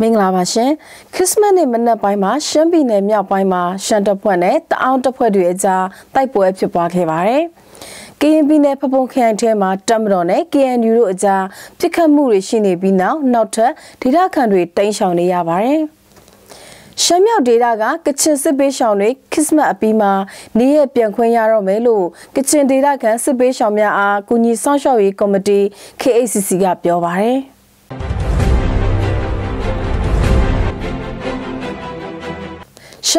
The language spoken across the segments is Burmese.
မင်္ဂလာပါရှင်ခရစ်စမတ်နေ့မနက်ပိုင်းမှာရှမ်းပြည်နယ်မြောက်ပိုင်းမှာရှမ်းတပ်ဖွဲ့နဲ့တအောင်းတပ်ဖွဲ့တွေအကြားတိုက်ပွဲဖြစ်ပွားခဲ့ပါတယ်ကရင်ပြည်နယ်ဖပုံခရိုင်ထဲမှာတပ်မတော်နဲ့ KNU တို့အကြားပစ်ခတ်မှုတွေရှိနေပြီးနောက်နောက်ထပ်ဒေသခံတွေတိမ်းရှောင်နေရပါတယ်ရှမ်းမြောက်ဒေသကကချင်စစ်ပေးရှောင်တွေခရစ်စမတ်အပြီးမှာနေရပြန်ခွင့်ရတော့မယ်လို့ကချင်ဒေသခံစစ်ပေးရှောင်များအားကူညီဆောင်ရှောက်ရေးကော်မတီ KACC ကပြောပါတယ်။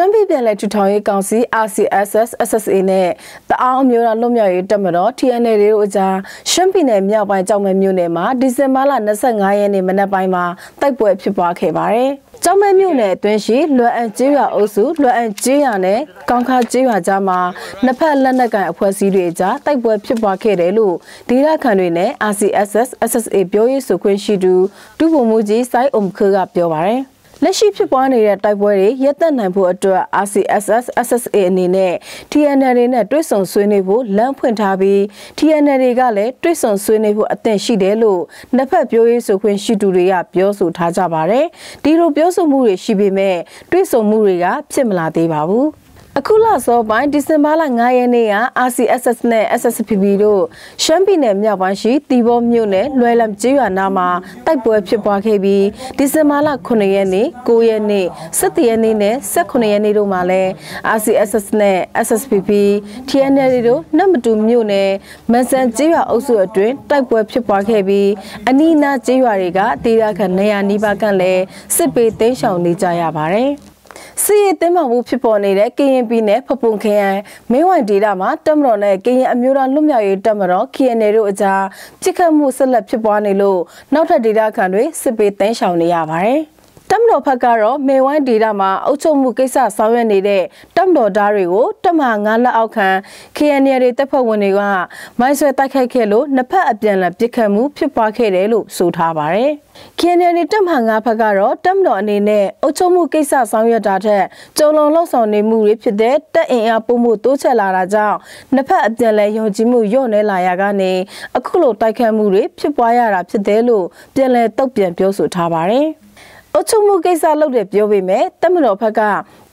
ရှမ်းပြည်ပြည်လဲထူထောင်ရေးကောင်စီ RCSS SSA နဲ့တအောင်မျိုးတော်လွတ်မြောက်ရေးတပ်မတော် TNL တို့အကြားရှမ်းပြည်နယ်မြောက်ပိုင်းကြောင်မဲမြို့နယ်မှာဒီဇင်ဘာလ25ရက်နေ့မနက်ပိုင်းမှာတိုက်ပွဲဖြစ်ပွားခဲ့ပါတယ်။ကျောင်းမဲမြို့နယ်အတွင်းရှိလွယ်အန်ကျေးရွာအုပ်စုလွယ်အန်ကျေးရွာနဲ့ကောင်းခါကျေးရွာကြားမှာနှစ်ဖက်လက်နက်ကန်အဖွဲ့အစည်းတွေကြားတိုက်ပွဲဖြစ်ပွားခဲ့တယ်လို့ဒေသခံတွေနဲ့ RCSS SSA ပြောရေးဆိုခွင့်ရှိသူဒုဗိုလ်မှူးကြီးစိုင်းအုံခကပြောပါတယ်။လက်ရှိဖြစ်ပွားနေတဲ့တိုက်ပွဲတွေရပ်တန့်နိုင်ဖို့အတွက် RCSS SSA အနေနဲ့ TNL တွေနဲ့တွဲဆုံဆွေးနွေးဖို့လမ်းဖွင့်ထားပြီး TNL တွေကလည်းတွဲဆုံဆွေးနွေးဖို့အသင့်ရှိတယ်လို့နှစ်ဖက်ပြောရေးဆိုခွင့်ရှိသူတွေကပြောဆိုထားကြပါတယ်။ဒီလိုပြောဆိုမှုတွေရှိပေမဲ့တွဲဆုံမှုတွေက ဖြစ်မလာသေးပါဘူး။အခုလစောပိုင်းဒီဇင်ဘာလ9ရက်နေ့က RCSS နဲ့ SSPP တို့ရှမ်းပြည်နယ်မြောက်ပိုင်းရှိတီဘောမြို့နယ်လွယ်လမ်ကျေးရွာနာမှာတိုက်ပွဲဖြစ်ပွားခဲ့ပြီးဒီဇင်ဘာလ9ရက်နေ့9ရက်နေ့17ရက်နေ့နဲ့18ရက်နေ့တို့မှာလည်း RCSS နဲ့ SSPP TNL တို့နတ်မတူမြို့နယ်မန်စံကျေးရွာအုပ်စုအတွင်းတိုက်ပွဲဖြစ်ပွားခဲ့ပြီး အနီးအနားကျေးရွာတွေကဒေသခံနေရာနီးပါးကလည်းစစ်ပေးသိမ်းရှောင်နေကြရပါတယ်။စီရီတင်းမာမှုဖြစ်ပေါ်နေတဲ့ကရင်ပြည်နယ်ဖပုံခရိုင်မင်းဝိုင်ဒေတာမှာတပ်မတော်နဲ့ကရင်အမျိုးသားလွတ်မြောက်ရေးတပ်မတော် KNL တို့အကြားပြစ်ခတ်မှုဆက်လက်ဖြစ်ပွားနေလို့နောက်ထပ်ဒေတာခံတွေစစ်ပေးတန်းရှောင်နေရပါတယ်။တပ်မတော်ဘက်ကတော့မေဝိုင်းဒေတာမှာအုပ်ချုပ်မှုကိစ္စဆောင်ရွက်နေတဲ့တပ်မတော်သားတွေကိုတပ်မဟာ9လက်အောက်ခံ KNL တွေတပ်ဖွဲ့ဝင်တွေကမိုင်းဆွဲတိုက်ခိုက်ခဲ့လို့နှစ်ဖက်အပြန်အလှန်ပစ်ခတ်မှုဖြစ်ပွားခဲ့တယ်လို့ဆိုထားပါတယ်။ KNL တပ်မဟာ9ဘက်ကတော့တပ်မတော်အနေနဲ့အုပ်ချုပ်မှုကိစ္စဆောင်ရွက်တာထက်ကြုံလုံလောက်ဆောင်နေမှုတွေဖြစ်တဲ့တပ်အင်အားပုံမှုတိုးချဲ့လာတာကြောင့်နှစ်ဖက်အပြန်အလှန်ယုံကြည်မှုညှို့နှဲလာရကနေအခုလိုတိုက်ခတ်မှုတွေဖြစ်ပွားရတာဖြစ်တယ်လို့ပြန်လည်တုတ်ပြန်ပြောဆိုထားပါတယ်။အုပ်ချုပ်မှုကိစ္စလုပ်တယ်ပြောပေမဲ့တက်မတော်ဘက်က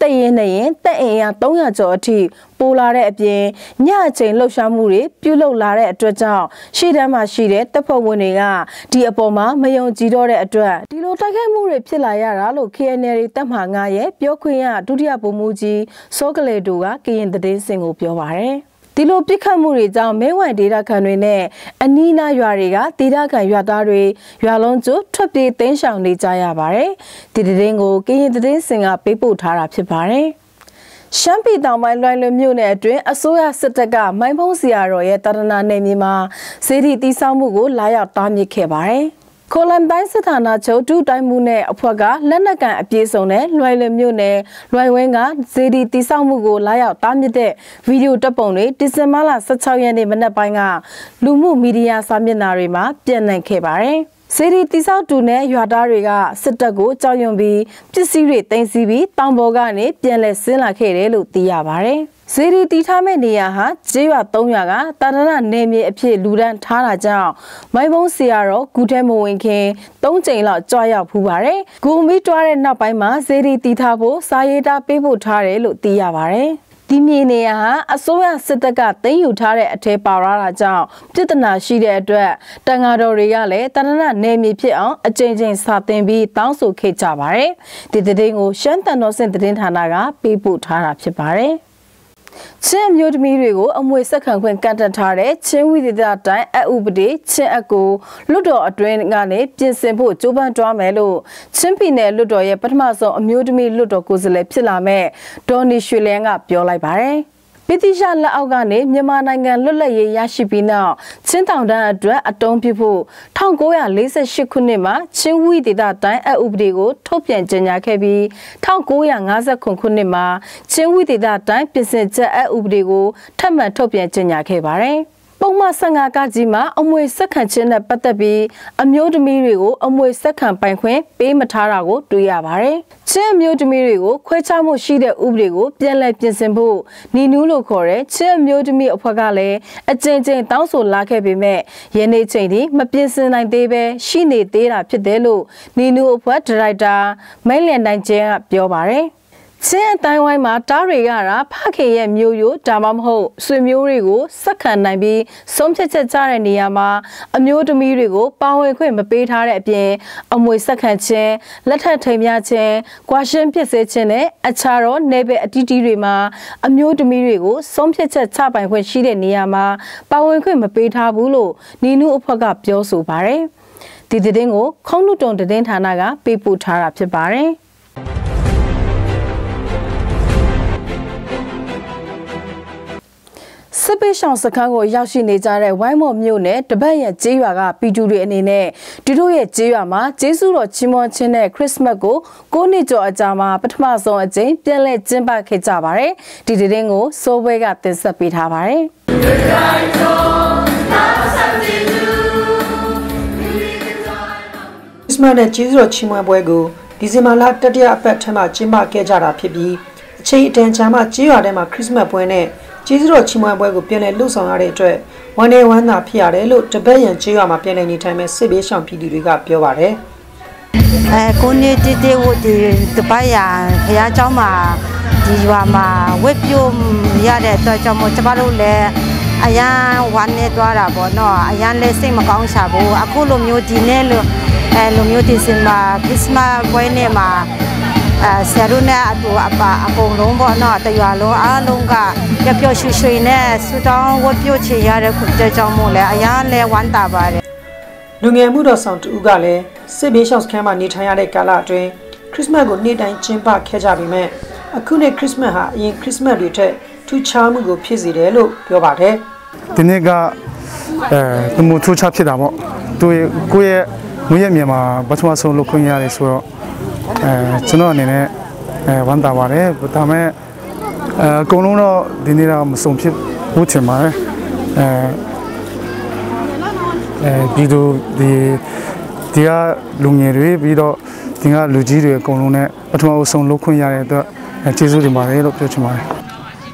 တက်ရင်နဲ့ရင်တက်အင်အား300ကျော်အထိပိုလာတဲ့အပြင်ညအချိန်လှုပ်ရှားမှုတွေပြုလုပ်လာတဲ့အတွက်ကြောင့်ရှေ့တန်းမှာရှိတဲ့တပ်ဖွဲ့ဝင်တွေကဒီအပေါ်မှာမယုံကြည်တော့တဲ့အတွက်ဒီလိုတိုက်ခိုက်မှုတွေဖြစ်လာရတာလို့ KNL တပ်မှ9ရဲ့ပြောခွင့်ရဒုတိယဗိုလ်မှူးကြီးစောကလေတူကကရင်သတင်းစင်ကိုပြောပါရယ်ဒီလိုပြစ်ခတ်မှုတွေကြောင့်မဲဝိုင်ဒေတာခံတွေနဲ့အနီးနားရွာတွေကဒေတာခံရွာသားတွေရွာလုံးကျထွက်ပြေးတိမ်းရှောင်နေကြရပါတယ်ဒီတဲ့င်းကိုကရင်တဲ့င်းစင်ကပေးပို့ထားတာဖြစ်ပါတယ်ရှမ်းပြည်တောင်ပိုင်းလွိုင်လွင်မြို့နယ်အတွင်းအစိုးရစစ်တပ်ကမိုင်းဖုံးစရာတော်ရဲ့တာဒနာနယ်မြေမှာစေတီတိစောက်မှုကို လာရောက်တားမြစ်ခဲ့ပါတယ်။ကိုလန်တိုင်းစစ်ဌာနချုပ်ဒုတိုင်းမှုနဲ့အဖွဲ့ကလက်နက်ကန်အပြေးဆောင်နဲ့လွိုင်လမြို့နယ်လွိုင်ဝင်းကဇေဒီတိစောက်မှုကိုလာရောက်တားမြစ်တဲ့ဗီဒီယိုတပ်ပုံတွေဒီဇင်ဘာလ16ရက်နေ့မနက်ပိုင်းကလူမှုမီဒီယာစာမျက်နှာတွေမှာပြန့်နှံ့ခဲ့ပါတယ်။စေရီတိဆောက်တူနဲ့ရွာသားတွေကစစ်တပ်ကိုကြောက်ရွံ့ပြီးပစ္စည်းတွေတင်စီပြီးတောင်ပေါ်ကနေပြန်လည်ဆင်းလာခဲ့တယ်လို့သိရပါဗျ။စေရီတီထားမဲ့နေရာဟာကျေးရွာ၃ရွာကတာဒနာနယ်မြေအဖြစ်လူဒန်းထားတာကြောင့်မိုင်းဘုံစီယာတော့ဂူထဲမဝင်ခင်၃ချိန်လောက်ကြွားရောက်ဖူးပါတယ်။ဂူမီတွားတဲ့နောက်ပိုင်းမှာစေရီတီထားဖို့စာရေးတာပေးဖို့ထားတယ်လို့သိရပါဗျ။ဒီမြေနေရာဟာအစိုးရစစ်တပ်ကသိမ်းယူထားတဲ့အထက်ပါရတာကြောင့်ပြည်ထနာရှိတဲ့အတွက်တန်ဃာတော်တွေကလည်းတဏှာနယ်မြေဖြစ်အောင်အကြိမ်ကြိမ်စာတင်ပြီးတောင်းဆိုခဲ့ကြပါတယ်။ဒီသတင်းကိုရှမ်းတန်တော်စင်သတင်းဌာနကပေးပို့ထားတာဖြစ်ပါတယ်။ချင်းမျိုးသမီးတွေကိုအမွေဆက်ခံခွင့်ကန့်တတ်ထားတဲ့ချင်းဝိသေသတိုင်းအဥပဒေချင်းအကူလွတ်တော်အတွင်းကနေပြင်ဆင်ဖို့ကြိုးပမ်းတွားမယ်လို့ချင်းပြည်နယ်လွတ်တော်ရဲ့ပထမဆုံးအမျိုးသမီးလွတ်တော်ကိုယ်စားလှယ်ဖြစ်လာမဲ့ဒေါ်နီရွှေလျန်ကပြောလိုက်ပါတယ်။ဗြိတိရှလက်အောက်ကနေမြန်မာနိုင်ငံလွတ်လပ်ရေးရရှိပြီးနောက်ချင်းတောင်တန်းအတွက်အတုံးပြဖို့1948ခုနှစ်မှာချင်းဝီဒေသတိုင်းအဥပဒေကိုထုတ်ပြန်ကြေညာခဲ့ပြီး1959ခုနှစ်မှာချင်းဝီဒေသတိုင်းပြင်ဆင်ချက်အဥပဒေကိုထပ်မံထုတ်ပြန်ကြေညာခဲ့ပါတယ်။ပုံမှန်15ကကြီးမှာအမွေဆက်ခံခြင်းနဲ့ပတ်သက်ပြီးအမျိုးသမီးတွေကိုအမွေဆက်ခံပိုင်ခွင့်ပေးမထားတာကိုတွေ့ရပါတယ်။ချင်းအမျိုးသမီးတွေကိုခွဲခြားမှုရှိတဲ့ဥပဒေကိုပြန်လည်ပြင်ဆင်ဖို့နီနူးလို့ခေါ်တဲ့ချင်းအမျိုးသမီးအဖွဲ့ကလည်းအကြင်ကြင်တောင်းဆိုလာခဲ့ပေမဲ့ယနေ့ချိန်ထိမပြင်ဆင်နိုင်သေးပဲရှိနေသေးတာဖြစ်တယ်လို့နီနူးအဖွဲ့ဒါရိုက်တာမိုင်းလန်နိုင်ကျင်းကပြောပါတယ်။ချင်းအတိုင်းဝိုင်းမှာတားတွေရတာဖခင်ရဲ့မျိုးရိုးဒါမှမဟုတ်ဆွေမျိုးတွေကိုစက္ကန့်နိုင်ပြီးဆုံးဖြတ်ချက်ချတဲ့နေရာမှာအမျိုးသမီးတွေကိုပါဝင်ခွင့်မပေးထားတဲ့အပြင်အမွေစက္ကန့်ခြင်းလက်ထပ်ထိန်များခြင်း၊ကွာရှင်းပြစ်စေခြင်းနဲ့အခြားသောနေပယ်အတီးတီးတွေမှာအမျိုးသမီးတွေကိုဆုံးဖြတ်ချက်ချပိုင်ခွင့်ရှိတဲ့နေရာမှာပါဝင်ခွင့်မပေးထားဘူးလို့နီနုအဖွဲ့ကပြောဆိုပါတယ်။ဒီသတင်းကိုခုံးလူတုံသတင်းဌာနကပေးပို့ထားတာဖြစ်ပါတယ်။စစ်ပေးရှောင်စခန်းကိုရောက်ရှိနေကြတဲ့ဝိုင်းမော်မြို့နယ်တပတ်ရဲ့ကျေးရွာကပြည်သူတွေအနေနဲ့သူတို့ရဲ့ကျေးရွာမှာကျေးဇူးတော်ချီးမွမ်းခြင်းနဲ့ခရစ်မတ်ကိုကိုးနှစ်ကျော်အကြာမှာပထမဆုံးအကြိမ်ပြန်လည်ကျင်းပခဲ့ကြပါတယ်။ဒီသတင်းကိုစိုးဘွဲကတင်ဆက်ပေးထားပါတယ်။စမနဲ့ကျေးဇူးတော်ချီးမွမ်းပွဲကိုဒီဇင်ဘာလတတိယအပတ်ထဲမှာကျင်းပခဲ့ကြတာဖြစ်ပြီးအချိန်အတန်ကြာမှကျေးရွာထဲမှာခရစ်မတ်ပွဲနဲ့ကျေးဇူးတော်ချီးမွမ်းပွဲကိုပြန်လည်လှုပ်ဆောင်ရတဲ့အတွက်ဝန်နေဝန်သာဖြစ်ရတယ်လို့တပတ်ရန်ကျေးရွာမှာပြန်လည်နေထိုင်မဲ့စစ်ဘေးရှောင်ပြည်သူတွေကပြောပါတယ်။အဲကိုနေတီတီဝတီတပတ်ရန်ခရီးเจ้าမှာဒီရွာမှာဝက်ပြိုရတဲ့အတွက်ကြောင့်မို့ကျမတို့လည်းအရန်ဝမ်းနေသွားတာပေါ့နော်အရန်လည်းစိတ်မကောင်းချဘူးအခုလိုမျိုးဒီနေ့လိုအဲလိုမျိုးဒီစင်မှာခရစ်စမတ်ပွဲနေ့မှာအဲဆရာတို့နဲ့အတူအပါအကုန်လုံးပေါ့နော်တရွာလုံးအားလုံးကပျော်ပျော်ရွှင်ရွှင်နဲ့ဆူတောင်းဝတ်ပြုချင်ရတဲ့ခုတဲ့ကြောင့်မို့လဲအရာလဲဝမ်းတာပါတယ်လူငယ်မှုတော်ဆောင်တူကလည်းစစ်ဘေးရှောက်စခန်းမှာနေထိုင်ရတဲ့ကာလအတွင်းခရစ်စမတ်ကိုနေ့တိုင်းကျင်းပခဲ့ကြပေမဲ့အခုနှစ်ခရစ်စမတ်ဟာအရင်ခရစ်စမတ်တွေထက်ထူးခြားမှုကိုဖြစ်စေတယ်လို့ပြောပါတယ်။ဒီနေ့ကအဲတမူထူးခြားဖြစ်တာပေါ့။သူကိုယ့်ရဲ့ငွေရမြန်မာဘာသာဆုံးလုပ်ခွင့်ရတယ်ဆိုတော့အဲကျွန်တော်အနေနဲ့အဲဝမ်းသာပါတယ်ဒါပေမဲ့အဲအကုန်လုံးတော့ဒီနေ့တော့မဆုံးဖြစ်ဘူးချင်ပါတယ်အဲအဲဒီလိုဒီဒီကလူငယ်တွေပြီးတော့ဒီကလူကြီးတွေအကုန်လုံးနဲ့ပထမအဆုံးလုပ်ခွင့်ရတဲ့အတွက်ကျေးဇူးတင်ပါတယ်လို့ပြောချင်ပါတယ်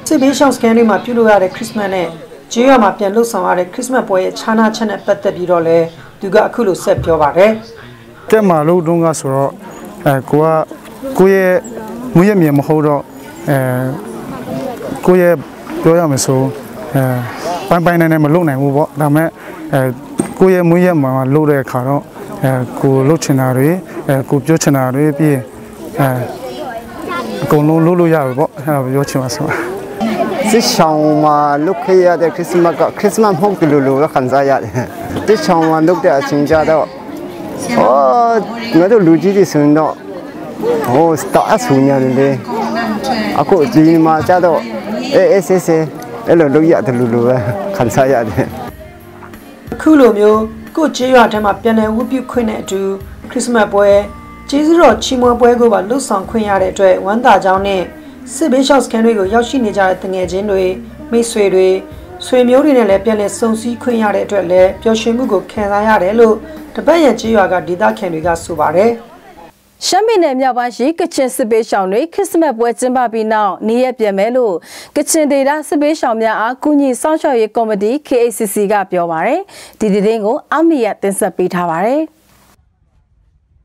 စစ်ဘေးရှောက်စကန်တွေမှာပြုလုပ်ရတဲ့ခရစ်စမတ်နဲ့ဂျေးရွာမှာပြန်လှုပ်ဆောင်ရတဲ့ခရစ်စမတ်ပွဲရဲ့ခြားနာချက်နဲ့ပတ်သက်ပြီးတော့လဲသူကအခုလိုဆက်ပြောပါတယ်တက်မှာလို့တုန်းကဆိုတော့အဲကိုကကိုရဲ့မွေးရမြေမဟုတ်တော့အဲကိုရဲ့ပြောရမယ်ဆိုအဲပိုင်းပိုင်းနိုင်နိုင် မလုပ်နိုင်ဘူးပေါ့ဒါမဲ့အဲကိုရဲ့မွေးရမှာလုပ်တဲ့အခါတော့အဲကိုလှုပ်ချင်တာတွေအဲကိုပြောချင်တာတွေပြီးရင်အဲအကုန်လုံးလှုပ်လို့ရပြီပေါ့အဲဒါပြောချင်ပါဆိုစစ်ဆောင်မှာ လုတ်ခဲ့ရတဲ့ခရစ်စမတ်ကခရစ်စမတ်မဟုတ်တယ်လို့လို့ခံစားရတယ်စစ်ဆောင်မှာလုတ်တဲ့အချိန်ကြတော့哦，我都路基的村了，哦，大村了的，啊，过去嘛，家都，哎哎，谁谁，哎，老老爷的路路啊，看啥呀的。ခုလိုမျိုးကိုကျေးရွာထဲမှာပြန်လည်ဝုပြုခွင့်တဲ့အတူခရစ်စမတ်ပွဲကျေးဇူးတော်ချီးမွမ်းပွဲကိုပါလှုပ်ဆောင်ခွင့်ရတဲ့အတွက်ဝမ်းသာကြောင်းနဲ့စစ်ဘေးရှောက်စခန်းတွေကိုရောက်ရှိနေကြတဲ့တငယ်ချင်းတွေမိတ်ဆွေတွေဆွေမျိုးတွေနဲ့လည်းပြန်လည်စုံစည်းခွင့်ရတဲ့အတွက်လည်းပျော်ရွှင်မှုကိုခံစားရတယ်လို့တပတ်ရံကြေးရွာကဒေသခံတွေကဆိုပါတယ်ရှမ်းပြည်နယ်မြောက်ပိုင်းရှိကချင်စစ်ပေးရှောင်တွေခရစ်စမတ်ပွဲကျင်းပပြီးနောက်နေရပြန်မယ်လို့ကချင်ဒေသစစ်ပေးရှောင်များအားကုညီစောင့်ရှောက်ရေးကော်မတီ KACC ကပြောပါရယ်ဒီတည်င်းကိုအမီရတင်ဆက်ပေးထားပါရယ်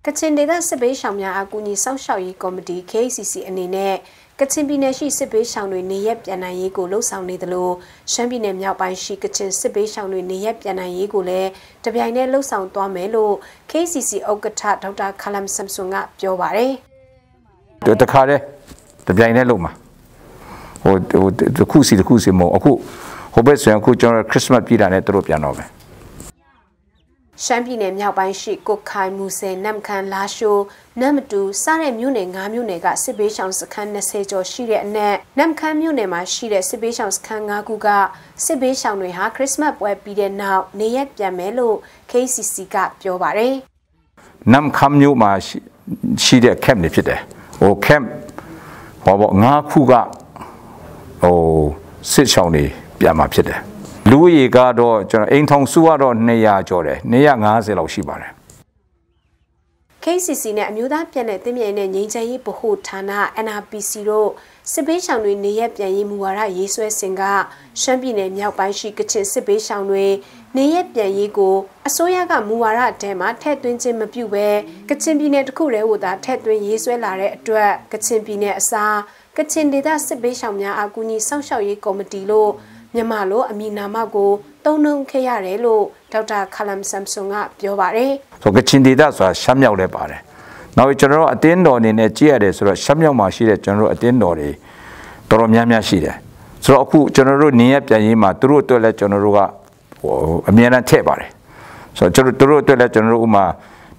ကချင်ဒေသစစ်ပေးရှောင်များအကူအညီစောင့်ရှောက်ရေးကော်မတီ KCC အနေနဲ့ကချင်ပြည်နယ်ရှိစစ်ဘေးရှောင်တွေနေရက်ပြန်နိုင်ရေးကိုလှုံ့ဆော်နေသလိုရှမ်းပြည်နယ်မြောက်ပိုင်းရှိကချင်စစ်ဘေးရှောင်တွေနေရက်ပြန်နိုင်ရေးကိုလည်းတပြိုင်တည်းလှုံ့ဆော်သွားမယ်လို့ KCC ဥက္ကဋ္ဌဒေါက်တာခလမ်ဆမ်ဆွန်ကပြောပါတယ်။တခါတည်းတပြိုင်တည်းလုပ်မှာဟိုဟိုတစ်ခုစီတစ်ခုစီမဟုတ်အခုဟိုဘက်ဆိုရင်အခုကျွန်တော်ခရစ်စမတ်ပြည်တာနဲ့တို့ပြန်တော့မယ်ရှမ်းပြည်နယ်မြောက်ပိုင်းရှိကုတ်ခိုင်မူဆယ်နမ်ခမ်းလာရှိုနမ်မတူစတဲ့မြို့နယ်၅မြို့နယ်ကစစ်ဘေးရှောင်စခန်း20ကျော်ရှိတဲ့အနက်နမ်ခမ်းမြို့နယ်မှာရှိတဲ့စစ်ဘေးရှောင်စခန်း၅ခုကစစ်ဘေးရှောင်တွေဟာခရစ်စမတ်ပွဲပြီးတဲ့နောက်နေရက်ပြန်မယ်လို့ KCC ကပြောပါတယ်။နမ်ခမ်းမြို့မှာရှိတဲ့ camp တွေဖြစ်တယ်။ဟို camp ဟောပေါ့၅ခုကဟိုစစ်ရှောင်တွေပြန်มาဖြစ်တယ်။လူရေကတော့ကျွန်တော်အိမ်ထောင်စုကတော့200ကျော်တယ်250လောက်ရှိပါတယ် KCC နဲ့အမျိုးသားပြည်နယ်တင်မြင်တဲ့ငြိမ်းချမ်းရေးဗဟိုဌာန NRPC တို့စစ်ဘေးရှောင်တွေနေရပြန်ရေးမူဝါဒရေးဆွဲစဉ်ကရှမ်းပြည်နယ်မြောက်ပိုင်းရှိကချင်စစ်ဘေးရှောင်တွေနေရပြန်ရေးကိုအစိုးရကမူဝါဒအထဲမှာထည့်သွင်းခြင်းမပြုဘဲကချင်ပြည်နယ်တစ်ခုတည်းဟိုသာထည့်သွင်းရေးဆွဲလာတဲ့အတွက်ကချင်ပြည်နယ်အစားကချင်ဒေသစစ်ဘေးရှောင်များအကူအညီစောင့်ရှောက်ရေးကော်မတီလို့မြန်မာလိုအမည်နာမကိုသုံးနှုန်းခဲ့ရတယ်လို့ဒေါက်တာခလမ်ဆမ်ဆွန်ကပြောပါတယ်။ဆိုကချင်ဒေသဆိုတာရှမ်းမြောက်လည်းပါတယ်။နောက်ကျွန်တော်တို့အတင်းတော်အနေနဲ့ကြည့်ရတယ်ဆိုတော့ရှမ်းမြောက်မှာရှိတဲ့ကျွန်တော်တို့အတင်းတော်တွေတော်တော်များများရှိတယ်။ဆိုတော့အခုကျွန်တော်တို့နေရပြန်ရေးမှာသူတို့အတွက်လည်းကျွန်တော်တို့ကဟိုအများအားထည့်ပါတယ်။ဆိုတော့ကျွန်တော်တို့တို့အတွက်လည်းကျွန်တော်တို့ဥမာ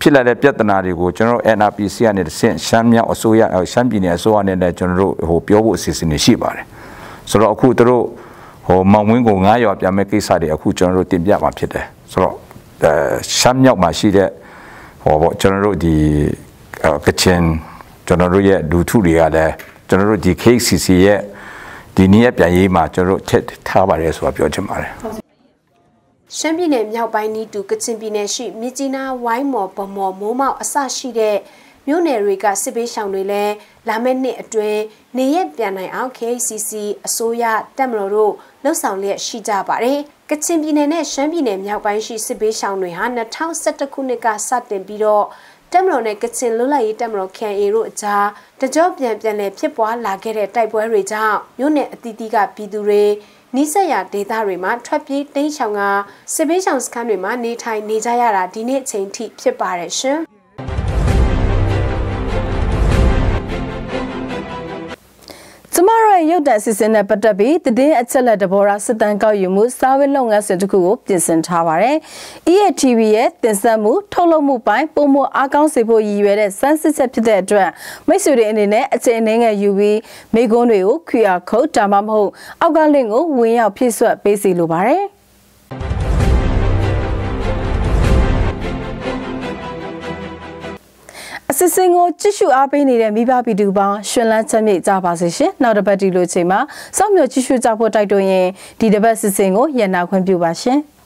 ဖြစ်လာတဲ့ပြဿနာတွေကိုကျွန်တော် NRPC ကနေတဆင့်ရှမ်းမြောက်အစိုးရရှမ်းပြည်နယ်အစိုးရနဲ့လည်းကျွန်တော်တို့ဟိုပြောဖို့အစီအစဉ်တွေရှိပါတယ်။ဆိုတော့အခုတို့ဟိုမောင်ဝင်းကို9ရွာပြန်မဲ့ကိစ္စတွေအခုကျွန်တော်တို့တင်ပြမှာဖြစ်တယ်ဆိုတော့အဲရှမ်းမြောက်မှာရှိတဲ့ဟောပေါ့ကျွန်တော်တို့ဒီကချင်ကျွန်တော်တို့ရဲ့လူထုတွေကလည်းကျွန်တော်တို့ဒီ KCC ရဲ့ဒီနေ့ရဲ့ပြန်ရေးမှာကျွန်တော်တို့ထည့်ထားပါတယ်ဆိုတာပြောချင်ပါတယ်ရှမ်းပြည်နယ်မြောက်ပိုင်းနီးတူကချင်ပြည်နယ်ရှိမြစ်ကြီးနားဝိုင်းမော်ဗမော်မိုးမောက်အစရှိတဲ့မြို့နယ်တွေကစစ်ဘေးရှောင်တွေလည်းလာမယ့်နှစ်အတွင်းနေရက်ပြန်နိုင်အောင် KCC အစိုးရတပ်မတော်တို့လှုပ်ဆောင်လျက်ရှိကြပါတယ်။ကချင်ပြည်နယ်နဲ့ရှမ်းပြည်နယ်မြောက်ပိုင်းရှိစစ်ဘေးရှောင်တွေဟာ2011ခုနှစ်ကစတင်ပြီးတော့တက်မတော်နဲ့ကချင်လွတ်လပ်ရေးတက်မတော် KA တို့အကြားတကြောပြန်ပြန်လည်ဖြစ်ပွားလာခဲ့တဲ့တိုက်ပွဲတွေကြောင့်မြို့နယ်အသီးသီးကပြည်သူတွေနီးစပ်ရာဒေသတွေမှာထွက်ပြေးတိမ်းရှောင်ကစစ်ဘေးရှောင်စခန်းတွေမှာနေထိုင်နေကြရတာဒီနေ့အချိန်ထိဖြစ်ပါတယ်ရှင်။ရဲ့ရုပ်တံစီစဉ်နဲ့ပတ်သက်ပြီးတည်င်းအချက်လက်တဘောရာစစ်တမ်းကောက်ယူမှုစာဝေးလုပ်ငန်းစဉ်တစ်ခုကိုပြင်ဆင်ထားပါတယ်။ EATV ရဲ့တင်ဆက်မှု ထုတ်လုပ်မှုပိုင်းပုံမအားကောင်းစေဖို့ရည်ရွယ်တဲ့စမ်းစစ်ချက်ဖြစ်တဲ့အတွက်မိတ်ဆွေတွေအနေနဲ့အချိန်နှင်းငယ်ယူပြီးမိကွန်းတွေကို QR code ဒါမှမဟုတ်အောက်က link ကိုဝင်ရောက်ဖြည့်ဆွတ်ပေးစီလိုပါတယ်။အစစ်စင်ကိုကြည့်ရှုအားပေးနေတဲ့မိဘပြည်သူပေါင်းရှင်လန်းချမ်းမြေ့ကြပါစေရှင်နောက်တစ်ပတ်ဒီလိုချိန်မှာစောင့်မျှော်ကြည့်ရှုကြဖို့တိုက်တွန်းရင်ဒီတစ်ပတ်စစ်စင်ကိုရန်နာခွင့်ပြုပါရှင်။